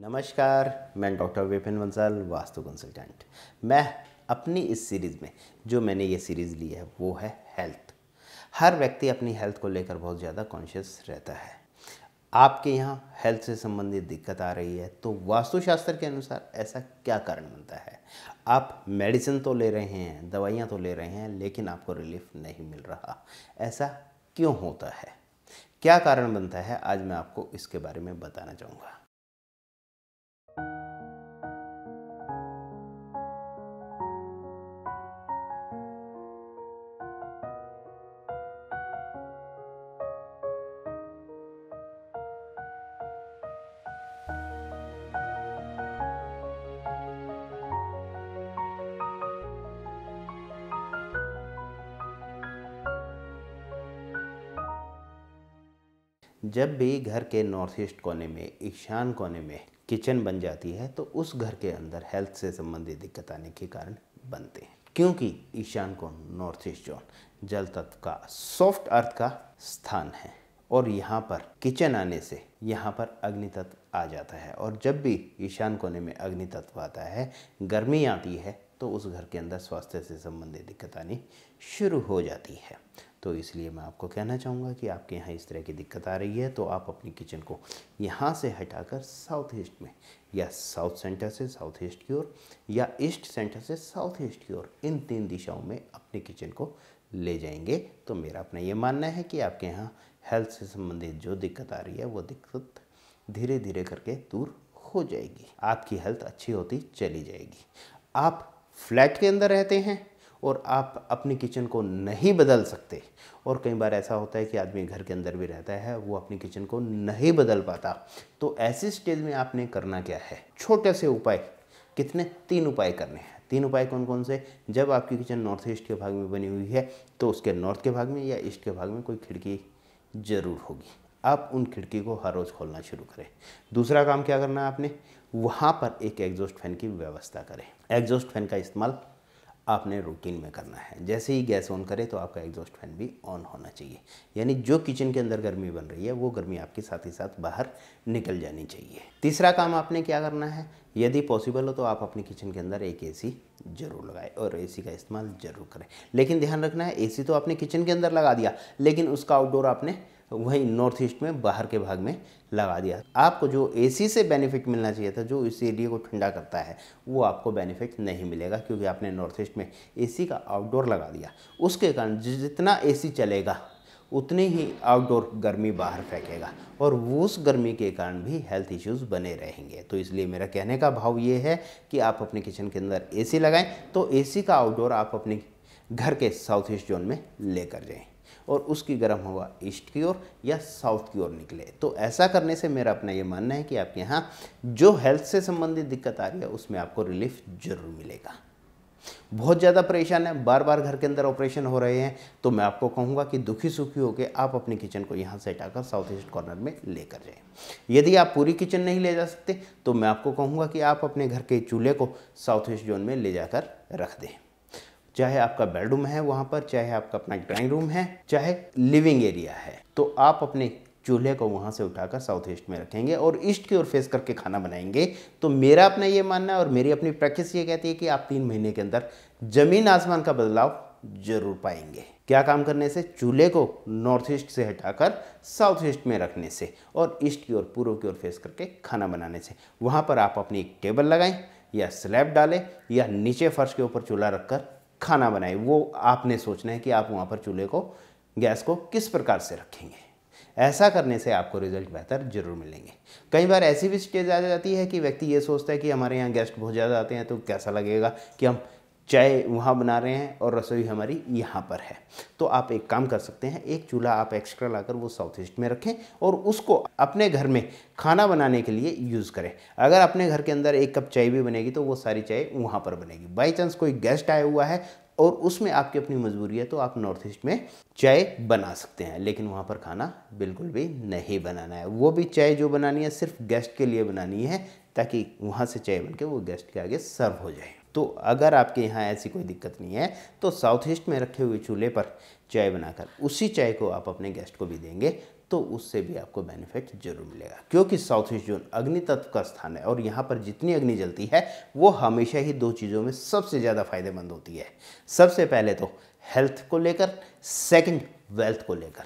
नमस्कार मैं doctor Vipin Bansal vastu consultant मैं अपनी इस सीरीज़ में जो मैंने ये सीरीज़ ली है वो है हेल्थ हर व्यक्ति अपनी हेल्थ को लेकर बहुत ज़्यादा कॉन्शियस रहता है आपके यहाँ हेल्थ से संबंधित दिक्कत आ रही है तो वास्तुशास्त्र के अनुसार ऐसा क्या कारण बनता है आप मेडिसिन तो ले रहे हैं दवाइयाँ तो ले रहे हैं लेकिन आपको रिलीफ नहीं मिल रहा ऐसा क्यों होता है क्या कारण बनता है आज मैं आपको इसके बारे में बताना चाहूँगा जब भी घर के नॉर्थ ईस्ट कोने में ईशान कोने में किचन बन जाती है तो उस घर के अंदर हेल्थ से संबंधित दिक्कत आने के कारण बनते हैं क्योंकि ईशान कोन नॉर्थ ईस्ट जोन जल तत्व का सॉफ्ट अर्थ का स्थान है और यहाँ पर किचन आने से यहाँ पर अग्नि तत्व आ जाता है और जब भी ईशान कोने में अग्नि तत्व आता है गर्मी आती है तो उस घर के अंदर स्वास्थ्य से संबंधित दिक्कत आनी शुरू हो जाती है तो इसलिए मैं आपको कहना चाहूँगा कि आपके यहाँ इस तरह की दिक्कत आ रही है तो आप अपनी किचन को यहाँ से हटाकर साउथ ईस्ट में या साउथ सेंटर से साउथ ईस्ट की ओर या ईस्ट सेंटर से साउथ ईस्ट की ओर इन तीन दिशाओं में अपने किचन को ले जाएंगे तो मेरा अपना ये मानना है कि आपके यहाँ हेल्थ से संबंधित जो दिक्कत आ रही है वो दिक्कत धीरे धीरे करके दूर हो जाएगी आपकी हेल्थ अच्छी होती चली जाएगी आप फ्लैट के अंदर रहते हैं और आप अपनी किचन को नहीं बदल सकते और कई बार ऐसा होता है कि आदमी घर के अंदर भी रहता है वो अपनी किचन को नहीं बदल पाता तो ऐसी स्टेज में आपने करना क्या है छोटे से उपाय कितने तीन उपाय करने हैं तीन उपाय कौन कौन से जब आपकी किचन नॉर्थ ईस्ट के भाग में बनी हुई है तो उसके नॉर्थ के भाग में या ईस्ट के भाग में कोई खिड़की ज़रूर होगी आप उन खिड़की को हर रोज़ खोलना शुरू करें दूसरा काम क्या करना है आपने वहाँ पर एक एग्जॉस्ट फैन की व्यवस्था करें एग्जॉस्ट फैन का इस्तेमाल आपने रूटीन में करना है जैसे ही गैस ऑन करें तो आपका एग्जॉस्ट फैन भी ऑन होना चाहिए यानी जो किचन के अंदर गर्मी बन रही है वो गर्मी आपके साथ ही साथ बाहर निकल जानी चाहिए तीसरा काम आपने क्या करना है यदि पॉसिबल हो तो आप अपने किचन के अंदर एक एसी जरूर लगाएं और एसी का इस्तेमाल ज़रूर करें लेकिन ध्यान रखना है एसी तो आपने किचन के अंदर लगा दिया लेकिन उसका आउटडोर आपने वहीं नॉर्थ ईस्ट में बाहर के भाग में लगा दिया आपको जो एसी से बेनिफिट मिलना चाहिए था जो इस एरिया को ठंडा करता है वो आपको बेनिफिट नहीं मिलेगा क्योंकि आपने नॉर्थ ईस्ट में एसी का आउटडोर लगा दिया उसके कारण जितना एसी चलेगा उतनी ही आउटडोर गर्मी बाहर फेंकेगा और उस गर्मी के कारण भी हेल्थ इश्यूज बने रहेंगे तो इसलिए मेरा कहने का भाव ये है कि आप अपने किचन के अंदर एसी लगाएं तो एसी का आउटडोर आप अपने घर के साउथ ईस्ट जोन में लेकर जाएं और उसकी गर्म हवा ईस्ट की ओर या साउथ की ओर निकले तो ऐसा करने से मेरा अपना ये मानना है कि आपके यहाँ जो हेल्थ से संबंधित दिक्कत आ रही है उसमें आपको रिलीफ जरूर मिलेगा बहुत ज़्यादा परेशान है बार बार घर के अंदर ऑपरेशन हो रहे हैं तो मैं आपको कहूँगा कि दुखी सुखी होकर आप अपनी किचन को यहाँ से हटाकर साउथ ईस्ट कॉर्नर में लेकर जाएं यदि आप पूरी किचन नहीं ले जा सकते तो मैं आपको कहूँगा कि आप अपने घर के चूल्हे को साउथ ईस्ट जोन में ले जाकर रख दें चाहे आपका बेडरूम है वहाँ पर चाहे आपका अपना ड्राइंग रूम है चाहे लिविंग एरिया है तो आप अपने चूल्हे को वहाँ से उठाकर साउथ ईस्ट में रखेंगे और ईस्ट की ओर फेस करके खाना बनाएंगे तो मेरा अपना ये मानना है और मेरी अपनी प्रैक्टिस ये कहती है कि आप तीन महीने के अंदर ज़मीन आसमान का बदलाव जरूर पाएंगे क्या काम करने से चूल्हे को नॉर्थ ईस्ट से हटाकर साउथ ईस्ट में रखने से और ईस्ट की ओर पूर्व की ओर फेस करके खाना बनाने से वहाँ पर आप अपनी एक टेबल लगाएं या स्लैब डालें या नीचे फर्श के ऊपर चूल्हा रखकर खाना बनाए वो आपने सोचना है कि आप वहाँ पर चूल्हे को गैस को किस प्रकार से रखेंगे ऐसा करने से आपको रिजल्ट बेहतर जरूर मिलेंगे कई बार ऐसी भी स्टेज आ जाती है कि व्यक्ति ये सोचता है कि हमारे यहाँ गेस्ट बहुत ज़्यादा आते हैं तो कैसा लगेगा कि हम चाय वहाँ बना रहे हैं और रसोई हमारी यहाँ पर है तो आप एक काम कर सकते हैं एक चूल्हा आप एक्स्ट्रा लाकर वो साउथ ईस्ट में रखें और उसको अपने घर में खाना बनाने के लिए यूज़ करें अगर अपने घर के अंदर एक कप चाय भी बनेगी तो वो सारी चाय वहाँ पर बनेगी बाई चांस कोई गेस्ट आया हुआ है और उसमें आपकी अपनी मजबूरी है तो आप नॉर्थ ईस्ट में चाय बना सकते हैं लेकिन वहाँ पर खाना बिल्कुल भी नहीं बनाना है वो भी चाय जो बनानी है सिर्फ गेस्ट के लिए बनानी है ताकि वहाँ से चाय बन के वो गेस्ट के आगे सर्व हो जाए तो अगर आपके यहाँ ऐसी कोई दिक्कत नहीं है तो साउथ ईस्ट में रखे हुए चूल्हे पर चाय बनाकर उसी चाय को आप अपने गेस्ट को भी देंगे तो उससे भी आपको बेनिफिट जरूर मिलेगा क्योंकि साउथ ईस्ट जोन अग्नि तत्व का स्थान है और यहाँ पर जितनी अग्नि जलती है वो हमेशा ही दो चीज़ों में सबसे ज़्यादा फायदेमंद होती है सबसे पहले तो हेल्थ को लेकर सेकंड वेल्थ को लेकर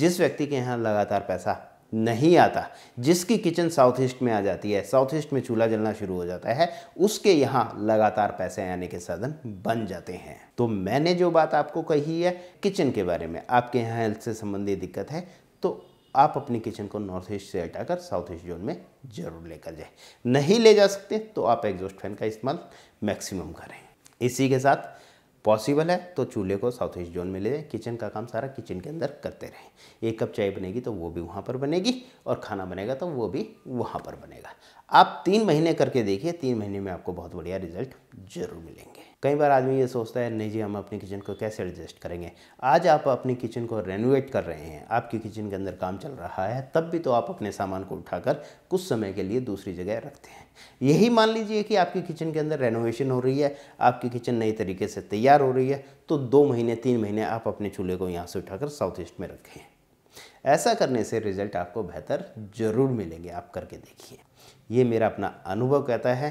जिस व्यक्ति के यहाँ लगातार पैसा नहीं आता जिसकी किचन साउथ ईस्ट में आ जाती है साउथ ईस्ट में चूल्हा जलना शुरू हो जाता है उसके यहाँ लगातार पैसे आने के साधन बन जाते हैं तो मैंने जो बात आपको कही है किचन के बारे में आपके यहाँ हेल्थ से संबंधित दिक्कत है तो आप अपनी किचन को नॉर्थ ईस्ट से हटाकर साउथ ईस्ट जोन में जरूर लेकर जाए नहीं ले जा सकते तो आप एग्जॉस्ट फैन का इस्तेमाल मैक्सिमम करें इसी के साथ पॉसिबल है तो चूल्हे को साउथ ईस्ट जोन में ले जाएं किचन का काम सारा किचन के अंदर करते रहें एक कप चाय बनेगी तो वो भी वहाँ पर बनेगी और खाना बनेगा तो वो भी वहाँ पर बनेगा आप तीन महीने करके देखिए तीन महीने में आपको बहुत बढ़िया रिजल्ट जरूर मिलेंगे कई बार आदमी ये सोचता है नहीं जी हम अपने किचन को कैसे एडजस्ट करेंगे आज आप अपने किचन को रेनोवेट कर रहे हैं आपकी किचन के अंदर काम चल रहा है तब भी तो आप अपने सामान को उठाकर कुछ समय के लिए दूसरी जगह रखते हैं यही मान लीजिए कि आपकी किचन के अंदर रेनोवेशन हो रही है आपकी किचन नई तरीके से तैयार हो रही है तो दो महीने तीन महीने आप अपने चूल्हे को यहाँ से उठाकर साउथ ईस्ट में रखें ऐसा करने से रिजल्ट आपको बेहतर ज़रूर मिलेंगे आप करके देखिए ये मेरा अपना अनुभव कहता है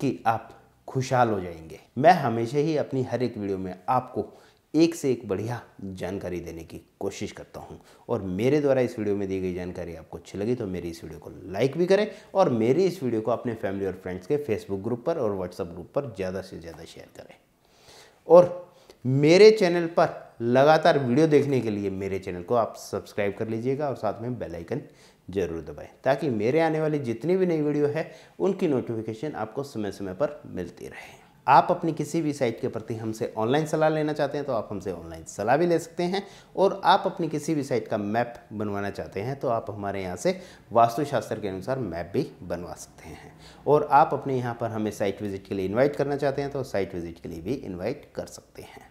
कि आप खुशहाल हो जाएंगे मैं हमेशा ही अपनी हर एक वीडियो में आपको एक से एक बढ़िया जानकारी देने की कोशिश करता हूँ और मेरे द्वारा इस वीडियो में दी गई जानकारी आपको अच्छी लगी तो मेरी इस वीडियो को लाइक भी करें और मेरी इस वीडियो को अपने फैमिली और फ्रेंड्स के फेसबुक ग्रुप पर और व्हाट्सएप ग्रुप पर ज़्यादा से ज़्यादा शेयर करें और मेरे चैनल पर लगातार वीडियो देखने के लिए मेरे चैनल को आप सब्सक्राइब कर लीजिएगा और साथ में बेल आइकन ज़रूर दबाएं ताकि मेरे आने वाली जितनी भी नई वीडियो है उनकी नोटिफिकेशन आपको समय समय पर मिलती रहे आप अपनी किसी भी साइट के प्रति हमसे ऑनलाइन सलाह लेना चाहते हैं तो आप हमसे ऑनलाइन सलाह भी ले सकते हैं और आप अपनी किसी भी साइट का मैप बनवाना चाहते हैं तो आप हमारे यहाँ से वास्तुशास्त्र के अनुसार मैप भी बनवा सकते हैं और आप अपने यहाँ पर हमें साइट विज़िट के लिए इनवाइट करना चाहते हैं तो साइट विज़िट के लिए भी इन्वाइट कर सकते हैं